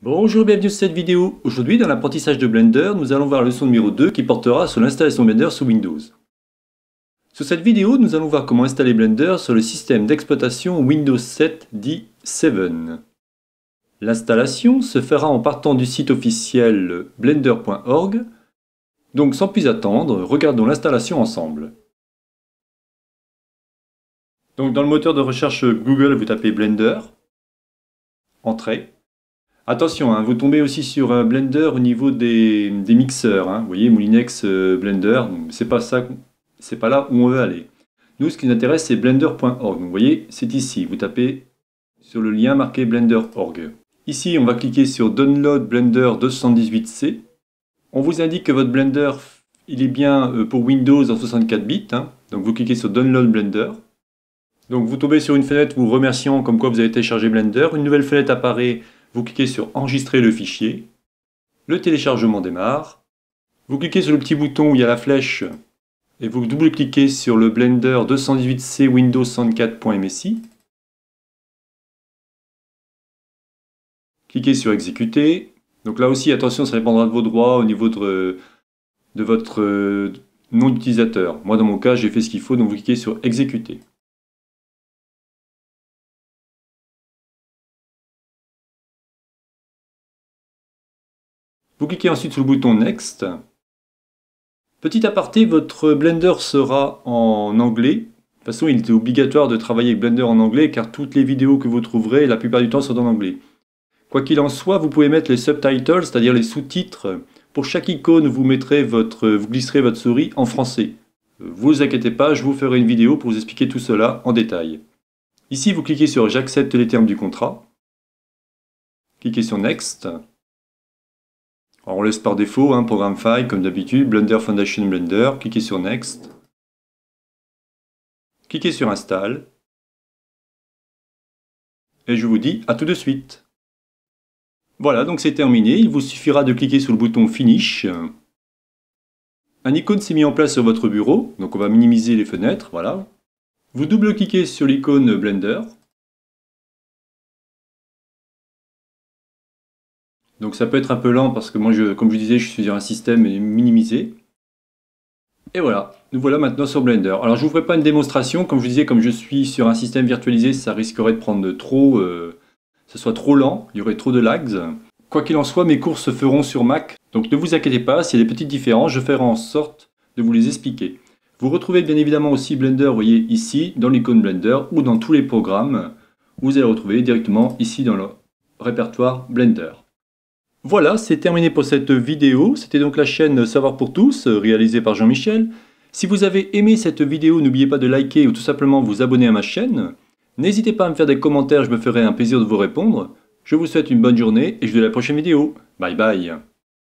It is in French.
Bonjour et bienvenue sur cette vidéo. Aujourd'hui dans l'apprentissage de Blender, nous allons voir la leçon numéro 2 qui portera sur l'installation Blender sous Windows. Sur cette vidéo, nous allons voir comment installer Blender sur le système d'exploitation Windows 7 dit 7. L'installation se fera en partant du site officiel blender.org. Donc sans plus attendre, regardons l'installation ensemble. Donc dans le moteur de recherche Google, vous tapez Blender, Entrée, Attention, hein, vous tombez aussi sur un Blender au niveau des, mixeurs. Hein. Vous voyez, Moulinex euh, Blender, c'est pas ça, c'est pas là où on veut aller. Nous, ce qui nous intéresse, c'est blender.org. Vous voyez, c'est ici. Vous tapez sur le lien marqué blender.org. Ici, on va cliquer sur Download Blender 218C. On vous indique que votre Blender, il est bien euh, pour Windows en 64 bits. Hein. Donc, vous cliquez sur Download Blender. Donc, vous tombez sur une fenêtre vous remerciant comme quoi vous avez téléchargé Blender. Une nouvelle fenêtre apparaît vous cliquez sur Enregistrer le fichier, le téléchargement démarre, vous cliquez sur le petit bouton où il y a la flèche et vous double-cliquez sur le Blender 218C Windows 104.msi. Cliquez sur Exécuter. Donc là aussi, attention, ça dépendra de vos droits au niveau de, de votre euh, nom d'utilisateur. Moi, dans mon cas, j'ai fait ce qu'il faut, donc vous cliquez sur Exécuter. Vous cliquez ensuite sur le bouton Next. Petit aparté, votre Blender sera en anglais. De toute façon, il est obligatoire de travailler avec Blender en anglais car toutes les vidéos que vous trouverez, la plupart du temps, sont en anglais. Quoi qu'il en soit, vous pouvez mettre les subtitles, c'est-à-dire les sous-titres. Pour chaque icône, vous, votre, vous glisserez votre souris en français. Vous inquiétez pas, je vous ferai une vidéo pour vous expliquer tout cela en détail. Ici, vous cliquez sur J'accepte les termes du contrat. Cliquez sur Next on laisse par défaut un hein, programme file comme d'habitude, Blender Foundation Blender, cliquez sur Next, cliquez sur Install, et je vous dis à tout de suite. Voilà, donc c'est terminé, il vous suffira de cliquer sur le bouton Finish. Un icône s'est mis en place sur votre bureau, donc on va minimiser les fenêtres, voilà. Vous double-cliquez sur l'icône Blender, Donc ça peut être un peu lent parce que moi, je, comme je disais, je suis sur un système minimisé. Et voilà, nous voilà maintenant sur Blender. Alors je ne vous ferai pas une démonstration, comme je disais, comme je suis sur un système virtualisé, ça risquerait de prendre trop, euh, ce soit trop lent, il y aurait trop de lags. Quoi qu'il en soit, mes cours se feront sur Mac, donc ne vous inquiétez pas, s'il y a des petites différences, je ferai en sorte de vous les expliquer. Vous retrouvez bien évidemment aussi Blender, vous voyez ici, dans l'icône Blender ou dans tous les programmes. Vous allez retrouver directement ici dans le répertoire Blender. Voilà, c'est terminé pour cette vidéo. C'était donc la chaîne Savoir pour tous, euh, réalisée par Jean-Michel. Si vous avez aimé cette vidéo, n'oubliez pas de liker ou tout simplement vous abonner à ma chaîne. N'hésitez pas à me faire des commentaires, je me ferai un plaisir de vous répondre. Je vous souhaite une bonne journée et je vous dis à la prochaine vidéo. Bye bye